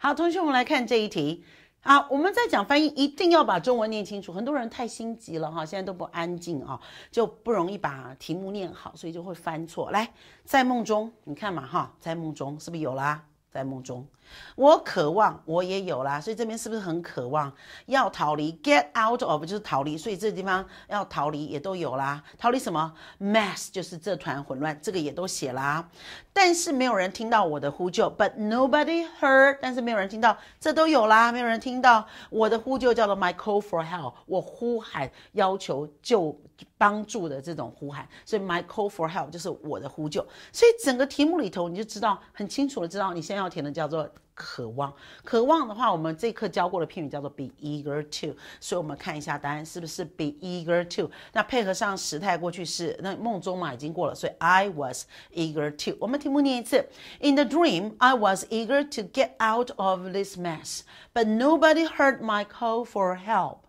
好，同学们来看这一题。好，我们在讲翻译，一定要把中文念清楚。很多人太心急了哈，现在都不安静啊，就不容易把题目念好，所以就会翻错。来，在梦中，你看嘛哈，在梦中是不是有了？在梦中，我渴望，我也有啦，所以这边是不是很渴望要逃离？Get out of 就是逃离，所以这地方要逃离也都有啦。逃离什么？Mass 就是这团混乱，这个也都写啦。但是没有人听到我的呼救，But nobody heard。但是没有人听到，这都有啦，没有人听到我的呼救叫做 My call for help，我呼喊要求救帮助的这种呼喊，所以 My call for help 就是我的呼救。所以整个题目里头你就知道很清楚的知道你现在。要填的叫做渴望，渴望的话，我们这课教过的片语叫做 be eager to，所以我们看一下答案是不是 be eager to。那配合上时态过去式，那梦中嘛已经过了，所以 I was eager to。我们题目念一次：In the dream, I was eager to get out of this mess, but nobody heard my call for help.